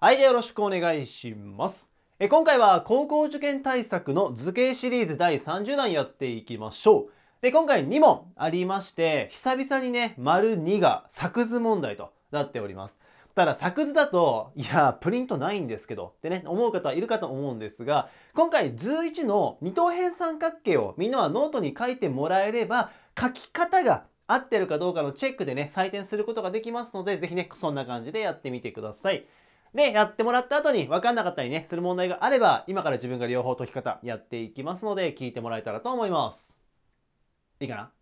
はい、じゃあよろしくお願いします。え今回は高校受験対策の図形シリーズ第30弾やっていきましょう。で、今回2問ありまして、久々にね、丸2が作図問題となっております。ただ作図だと、いや、プリントないんですけどってね、思う方いるかと思うんですが、今回図1の二等辺三角形をみんなはノートに書いてもらえれば、書き方が合ってるかどうかのチェックでね、採点することができますので、ぜひね、そんな感じでやってみてください。で、やってもらった後に分かんなかったりね、する問題があれば、今から自分が両方解き方やっていきますので、聞いてもらえたらと思います。いいかな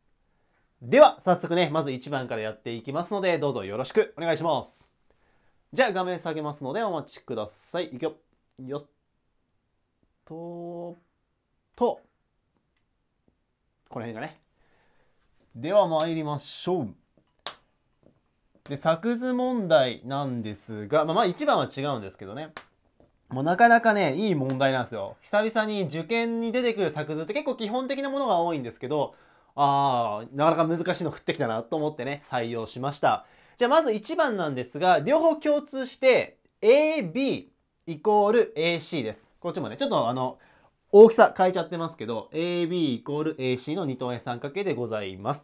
では、早速ね、まず1番からやっていきますので、どうぞよろしくお願いします。じゃあ、画面下げますので、お待ちください。いくよ。よっと、と、この辺がね。では、参りましょう。で作図問題なんですが、まあ、まあ1番は違うんですけどねもうなかなかねいい問題なんですよ久々に受験に出てくる作図って結構基本的なものが多いんですけどあーなかなか難しいの降ってきたなと思ってね採用しましたじゃあまず1番なんですが両方共通して AB イコール AC ですこっちもねちょっとあの大きさ変えちゃってますけど AB イコール AC の二等辺三角形でございます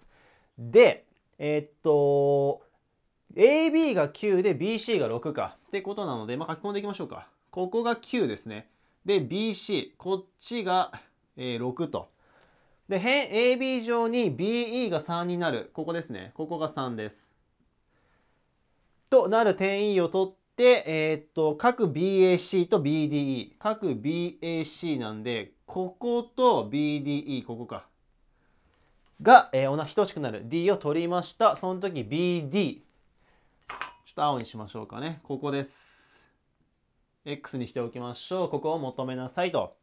でえー、っと AB が9で BC が6かってことなので、まあ、書き込んでいきましょうか。ここが9ですね。で、BC、こっちが、えー、6と。で、辺 AB 上に BE が3になる。ここですね。ここが3です。となる点 E を取って、えー、っと、各 BAC と BDE。各 BAC なんで、ここと BDE、ここか。が、えー、同じ等しくなる D を取りました。その時 BD ょっと青にしましょうかね。ここです。X にしておきましょう。ここを求めなさいと。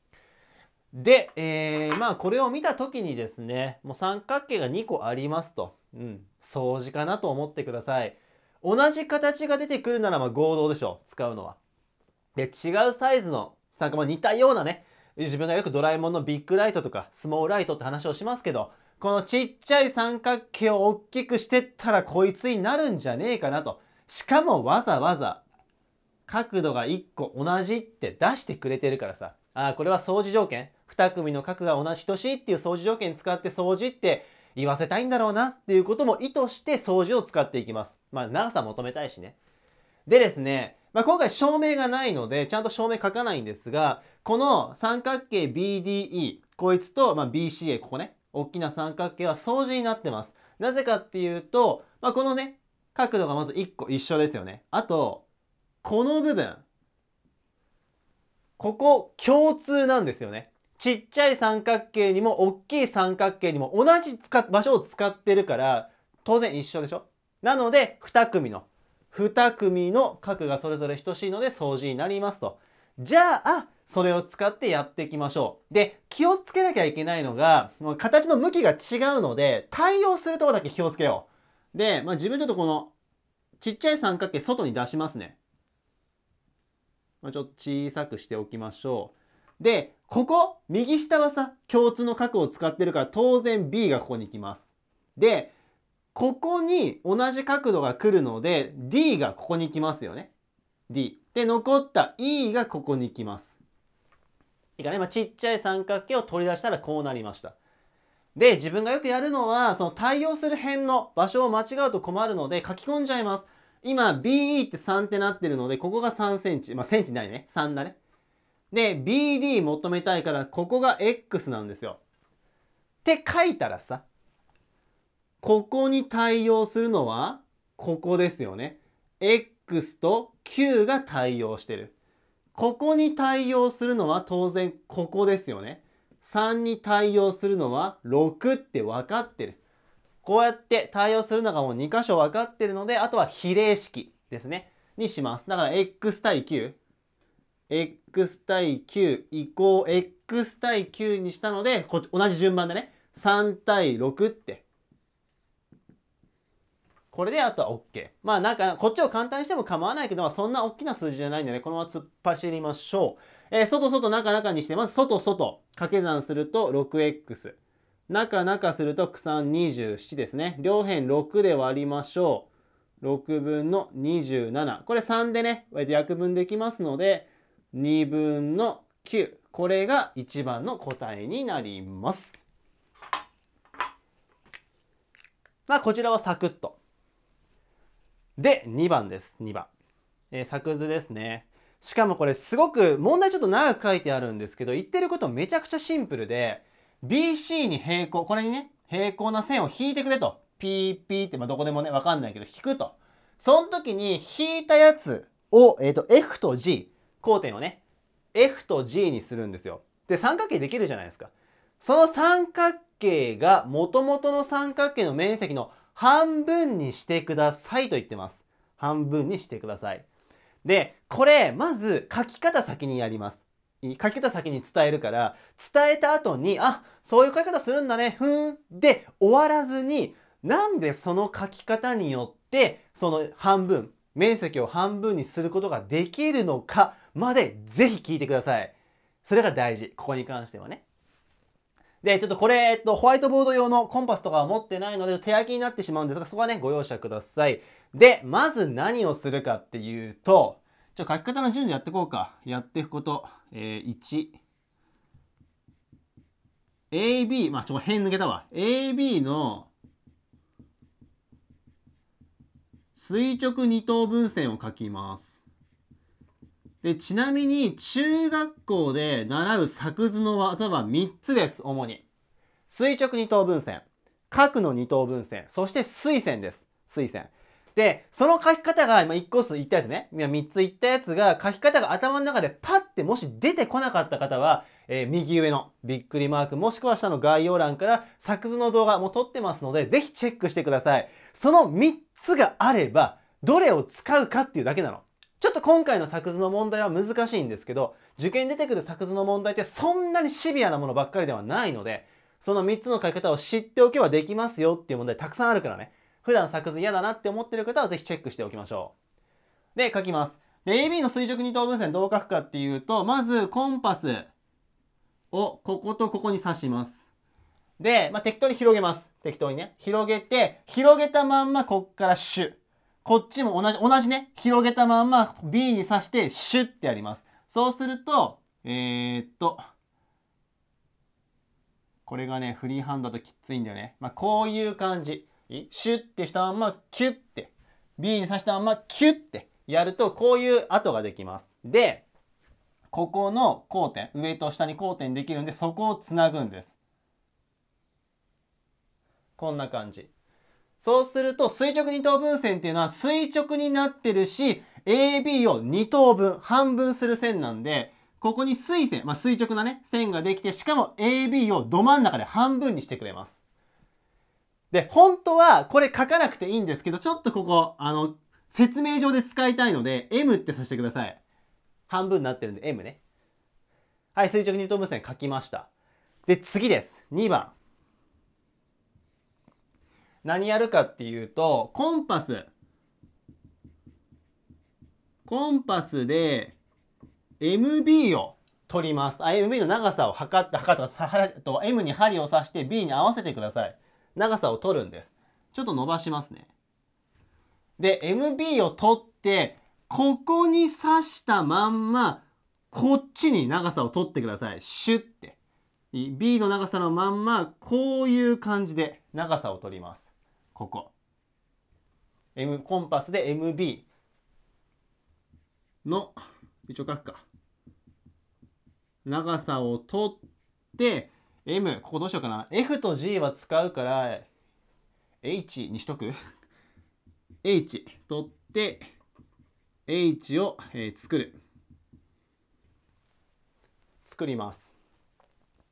で、えー、まあこれを見た時にですね、もう三角形が2個ありますと。うん、相似かなと思ってください。同じ形が出てくるならま合同でしょう、使うのは。で、違うサイズの三角、まあ、似たようなね、自分がよくドラえもんのビッグライトとかスモールライトって話をしますけど、このちっちゃい三角形を大きくしてったらこいつになるんじゃねえかなと。しかもわざわざ角度が1個同じって出してくれてるからさあこれは掃除条件2組の角が同じ等しいっていう掃除条件使って掃除って言わせたいんだろうなっていうことも意図して掃除を使っていきます。まあ長さ求めたいしね。でですね、まあ、今回証明がないのでちゃんと証明書かないんですがこの三角形 BDE こいつと、まあ、BCA ここね大きな三角形は相似になってます。なぜかっていうと、まあ、このね角度がまず1個一緒ですよね。あと、この部分。ここ、共通なんですよね。ちっちゃい三角形にも、大きい三角形にも、同じ使場所を使ってるから、当然一緒でしょなので、2組の、2組の角がそれぞれ等しいので、相似になりますと。じゃあ、それを使ってやっていきましょう。で、気をつけなきゃいけないのが、形の向きが違うので、対応するとこだけ気をつけよう。で、まあ、自分ちょっとこのちっちゃい三角形外に出しますね。まあ、ちょっと小さくしておきましょう。で、ここ、右下はさ、共通の角を使ってるから当然 B がここにきます。で、ここに同じ角度が来るので D がここに来ますよね。D。で、残った E がここに来ます。いいかね、まあ、ちっちゃい三角形を取り出したらこうなりました。で、自分がよくやるのは、その対応する辺の場所を間違うと困るので書き込んじゃいます。今、BE って3ってなってるので、ここが3センチ。まあ、センチないね。3だね。で、BD 求めたいから、ここが X なんですよ。って書いたらさ、ここに対応するのは、ここですよね。X と Q が対応してる。ここに対応するのは当然ここですよね。3に対応するのは6って分かってる。こうやって対応するのがもう2箇所分かってるので、あとは比例式ですね。にします。だから x 対9。x 対9イコー x 対9にしたので、こ同じ順番でね。3対6って。これであとは OK。まあなんか、こっちを簡単にしても構わないけど、そんな大きな数字じゃないんでね、このまま突っ走りましょう。えー、外外中中にして、まず外外掛け算すると 6x。中中すると区算27ですね。両辺6で割りましょう。6分の27。これ3でね、約分できますので、2分の9。これが1番の答えになります。まあ、こちらはサクッと。で、2番です。2番。えー、作図ですね。しかもこれすごく問題ちょっと長く書いてあるんですけど言ってることめちゃくちゃシンプルで BC に平行これにね平行な線を引いてくれとピーピーって、まあ、どこでもね分かんないけど引くとその時に引いたやつを、えーと、F と G 交点をね F と G にするんですよで三角形できるじゃないですかその三角形がもともとの三角形の面積の半分にしてくださいと言ってます半分にしてくださいで、これ、まず書き方先にやります。書き方先に伝えるから、伝えた後に、あ、そういう書き方するんだね、ふーん、で終わらずに、なんでその書き方によって、その半分、面積を半分にすることができるのかまで、ぜひ聞いてください。それが大事。ここに関してはね。で、ちょっとこれ、えっと、ホワイトボード用のコンパスとかは持ってないので、手書きになってしまうんですが、そこはね、ご容赦ください。で、まず何をするかっていうと、ちょ書き方の順序やっていこうか。やっていくこと。えー、1。AB、まあちょ、っと辺抜けたわ。AB の垂直二等分線を書きます。で、ちなみに中学校で習う作図の技は3つです、主に。垂直二等分線、角の二等分線、そして垂線です、垂線。で、その書き方が、まあ、1個数いったやつね。3ついったやつが、書き方が頭の中でパッてもし出てこなかった方は、えー、右上のびっくりマークもしくは下の概要欄から作図の動画も撮ってますので、ぜひチェックしてください。その3つがあれば、どれを使うかっていうだけなの。ちょっと今回の作図の問題は難しいんですけど、受験出てくる作図の問題ってそんなにシビアなものばっかりではないので、その3つの書き方を知っておけばできますよっていう問題たくさんあるからね。普段作図嫌だなって思ってる方はぜひチェックしておきましょう。で、書きます。で、AB の垂直二等分線どう書くかっていうと、まずコンパスをこことここに刺します。で、まあ、適当に広げます。適当にね。広げて、広げたまんまこっからシュ。こっちも同じ、同じね。広げたまんま B に刺してシュってやります。そうすると、えー、っと、これがね、フリーハンドだときついんだよね。まあ、こういう感じ。シュッてしたまんまキュッて B に刺したまんまキュッてやるとこういう跡ができます。でここの交点上と下に交点できるんでそこをつなぐんです。こんな感じ。そうすると垂直二等分線っていうのは垂直になってるし AB を2等分半分する線なんでここに垂線、まあ、垂直なね線ができてしかも AB をど真ん中で半分にしてくれます。で、本当はこれ書かなくていいんですけど、ちょっとここ、あの、説明上で使いたいので、M ってさせてください。半分になってるんで M ね。はい、垂直二等分線書きました。で、次です。2番。何やるかっていうと、コンパス。コンパスで MB を取ります。あ、MB の長さを測って、測った、と M に針を刺して B に合わせてください。長さを取るんです。ちょっと伸ばしますね。で、MB を取って、ここに刺したまんま、こっちに長さを取ってください。シュッて。B の長さのまんま、こういう感じで長さを取ります。ここ。M、コンパスで MB の、一応書くか。長さを取って、M ここどうしようかな F と G は使うから H にしとく H 取って H を、えー、作る作ります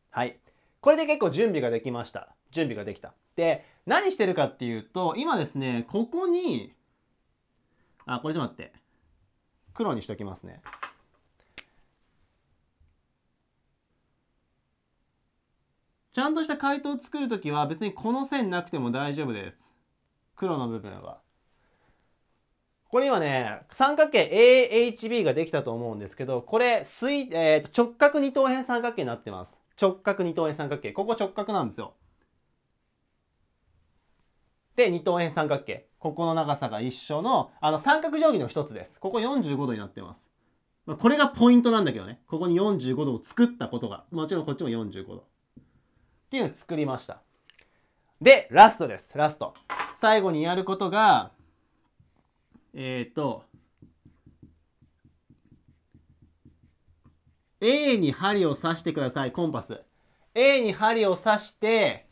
はいこれで結構準備ができました準備ができたで何してるかっていうと今ですねここにあこれちょっと待って黒にしときますねちゃんとした回答を作るときは別にこの線なくても大丈夫です。黒の部分は。これ今ね、三角形 AHB ができたと思うんですけど、これ水、えー、直角二等辺三角形になってます。直角二等辺三角形。ここ直角なんですよ。で、二等辺三角形。ここの長さが一緒の、あの三角定規の一つです。ここ45度になってます。これがポイントなんだけどね。ここに45度を作ったことが。もちろんこっちも45度。っていうのを作りました。で、ラストです。ラスト。最後にやることが、えっ、ー、と、A に針を刺してください、コンパス。A に針を刺して、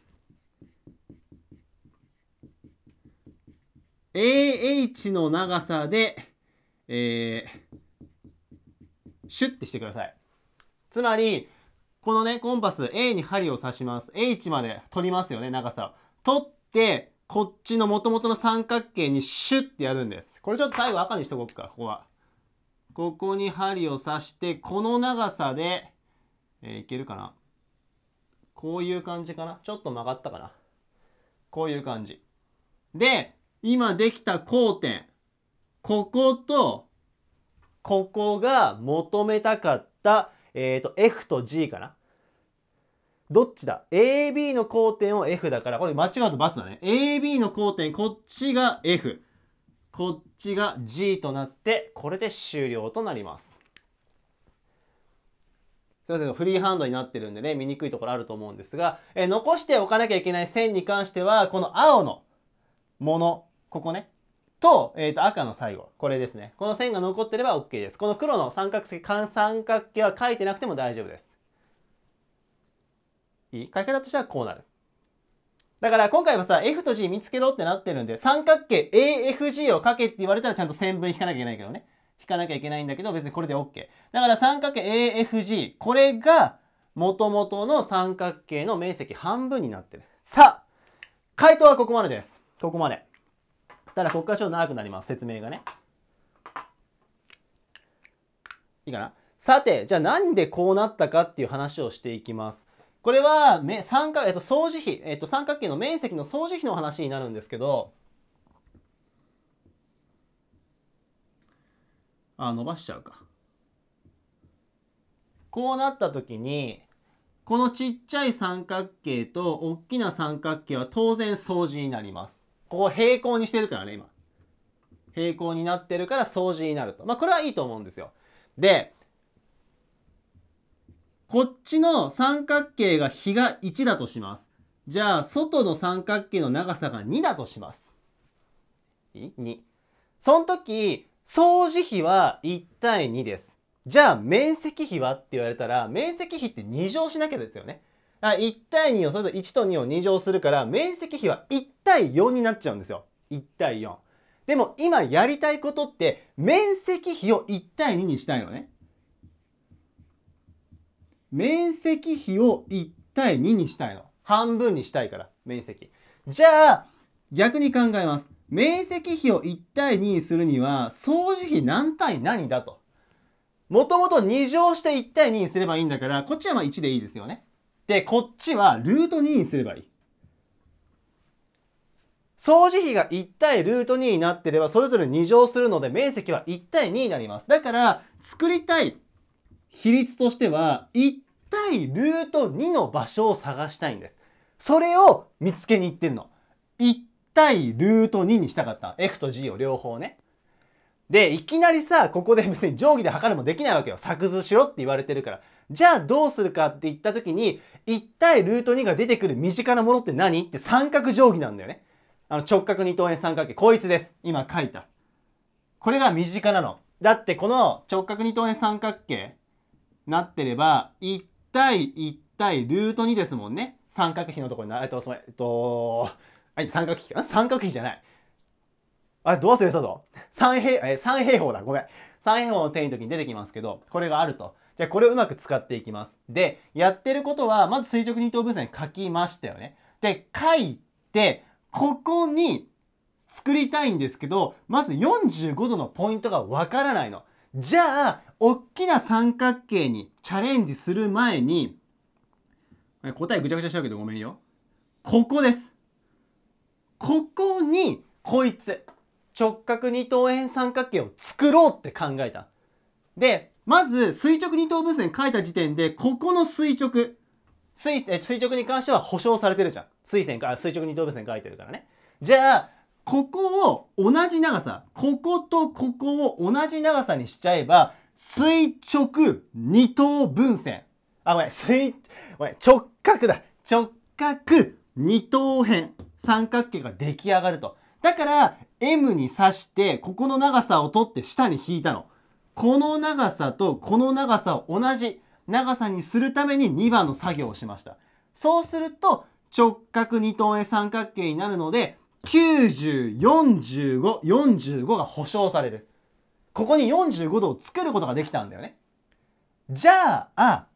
AH の長さで、えー、シュッてしてください。つまり、このね、コンパス A に針を刺します。H まで取りますよね、長さを。取って、こっちの元々の三角形にシュッてやるんです。これちょっと最後赤にしとこうか、ここは。ここに針を刺して、この長さで、えー、いけるかな。こういう感じかな。ちょっと曲がったかな。こういう感じ。で、今できた交点。ここと、ここが求めたかったえっ、ー、と、F と G かな。どっちだ ?AB の交点を F だから、これ間違うと×だね。AB の交点、こっちが F。こっちが G となって、これで終了となります。すいません、フリーハンドになってるんでね、見にくいところあると思うんですが、えー、残しておかなきゃいけない線に関しては、この青のもの、ここね、と、えっ、ー、と、赤の最後。これですね。この線が残ってれば OK です。この黒の三角形、三角形は書いてなくても大丈夫です。いい書き方としてはこうなる。だから今回はさ、F と G 見つけろってなってるんで、三角形 AFG を書けって言われたらちゃんと線分引かなきゃいけないけどね。引かなきゃいけないんだけど、別にこれで OK。だから三角形 AFG、これが元々の三角形の面積半分になってる。さあ、回答はここまでです。ここまで。たらここからちょっと長くなります、説明がね。いいかなさて、じゃあなんでこうなったかっていう話をしていきます。これは、め三角、えっと、相似比、えっと、三角形の面積の相似比の話になるんですけど、あ、伸ばしちゃうか。こうなった時に、このちっちゃい三角形と大きな三角形は当然相似になります。こう平行にしてるからね、今。平行になってるから掃除になると。まあ、これはいいと思うんですよ。で、こっちの三角形が比が1だとします。じゃあ、外の三角形の長さが2だとします。2。その時、相似比は1対2です。じゃあ、面積比はって言われたら、面積比って2乗しなきゃですよね。あ1対2をそれぞれ1と2を2乗するから面積比は1対4になっちゃうんですよ。1対4。でも今やりたいことって面積比を1対2にしたいのね。面積比を1対2にしたいの。半分にしたいから面積。じゃあ逆に考えます。面積比を1対2にするには掃除費何対何だと。もともと2乗して1対2にすればいいんだからこっちはまあ1でいいですよね。で、こっちはルート2にすればいい。掃除費が1対ルート2になってれば、それぞれ2乗するので、面積は1対2になります。だから、作りたい比率としては、1対ルート2の場所を探したいんです。それを見つけに行ってるの。1対ルート2にしたかった。F と G を両方ね。で、いきなりさ、ここで別に定規で測るもできないわけよ。作図しろって言われてるから。じゃあどうするかって言った時に、1対ルート2が出てくる身近なものって何って三角定規なんだよね。あの直角二等円三角形、こいつです。今書いた。これが身近なの。だってこの直角二等円三角形なってれば、1対1対ルート2ですもんね。三角比のところにな、えっと、えっと、三角比かな三角比じゃない。あれ、どう忘れしたぞ。三平、え、三平方だ。ごめん。三平方の定義の時に出てきますけど、これがあると。じゃあ、これをうまく使っていきます。で、やってることは、まず垂直二等分線書きましたよね。で、書いて、ここに作りたいんですけど、まず45度のポイントがわからないの。じゃあ、おっきな三角形にチャレンジする前に、答えぐちゃぐちゃしちゃうけどごめんよ。ここです。ここに、こいつ。直角二等辺三角形を作ろうって考えた。で、まず垂直二等分線書いた時点で、ここの垂直、垂直に関しては保証されてるじゃん。垂線か、垂直二等分線書いてるからね。じゃあ、ここを同じ長さ、こことここを同じ長さにしちゃえば、垂直二等分線。あ、ごめん、垂、ごめん、直角だ。直角二等辺三角形が出来上がると。だから、M に刺して、ここの長さを取って下に引いたの。この長さとこの長さを同じ長さにするために2番の作業をしました。そうすると、直角二等円三角形になるので、90、45、45が保証される。ここに45度を作ることができたんだよね。じゃあ、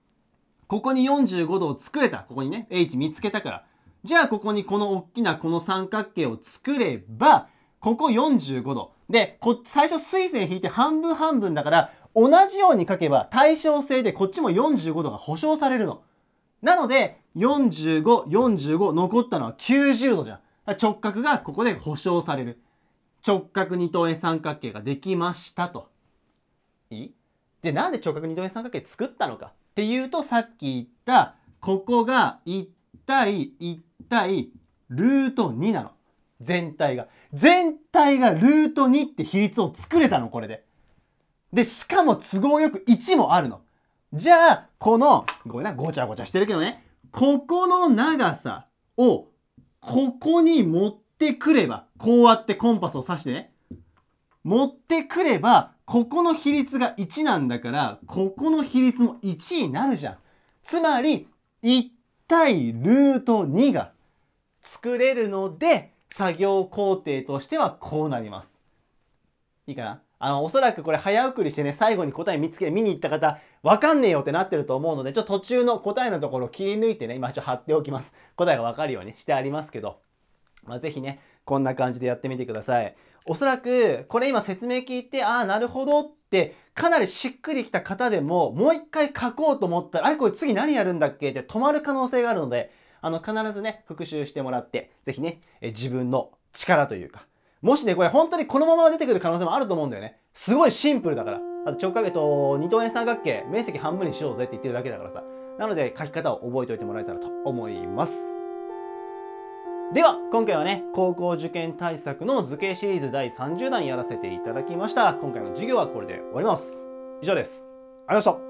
ここに45度を作れた。ここにね、H 見つけたから。じゃあ、ここにこの大きなこの三角形を作れば、ここ45度。で、こ最初水線引いて半分半分だから、同じように書けば対称性でこっちも45度が保証されるの。なので、45、45、残ったのは90度じゃん。直角がここで保証される。直角二等辺三角形ができましたと。いいで、なんで直角二等辺三角形作ったのかっていうと、さっき言った、ここが1対1対ルート2なの。全体が。全体がルート2って比率を作れたの、これで。で、しかも都合よく1もあるの。じゃあ、この、ごめんな、ごちゃごちゃしてるけどね、ここの長さを、ここに持ってくれば、こうやってコンパスを刺してね、持ってくれば、ここの比率が1なんだから、ここの比率も1になるじゃん。つまり、1対ルート2が作れるので、作業工程としてはこうなります。いいかなあの、おそらくこれ早送りしてね、最後に答え見つけ、見に行った方、わかんねえよってなってると思うので、ちょっと途中の答えのところを切り抜いてね、今ちょっと貼っておきます。答えがわかるようにしてありますけど、まあ、ぜひね、こんな感じでやってみてください。おそらく、これ今説明聞いて、ああ、なるほどって、かなりしっくりきた方でも、もう一回書こうと思ったら、あれこれ次何やるんだっけって止まる可能性があるので、あの、必ずね、復習してもらって、ぜひね、え自分の力というか、もしね、これ本当にこのまま出てくる可能性もあると思うんだよね。すごいシンプルだから。あと直角と二等円三角形、面積半分にしようぜって言ってるだけだからさ。なので書き方を覚えておいてもらえたらと思います。では、今回はね、高校受験対策の図形シリーズ第30弾やらせていただきました。今回の授業はこれで終わります。以上です。ありがとうございました。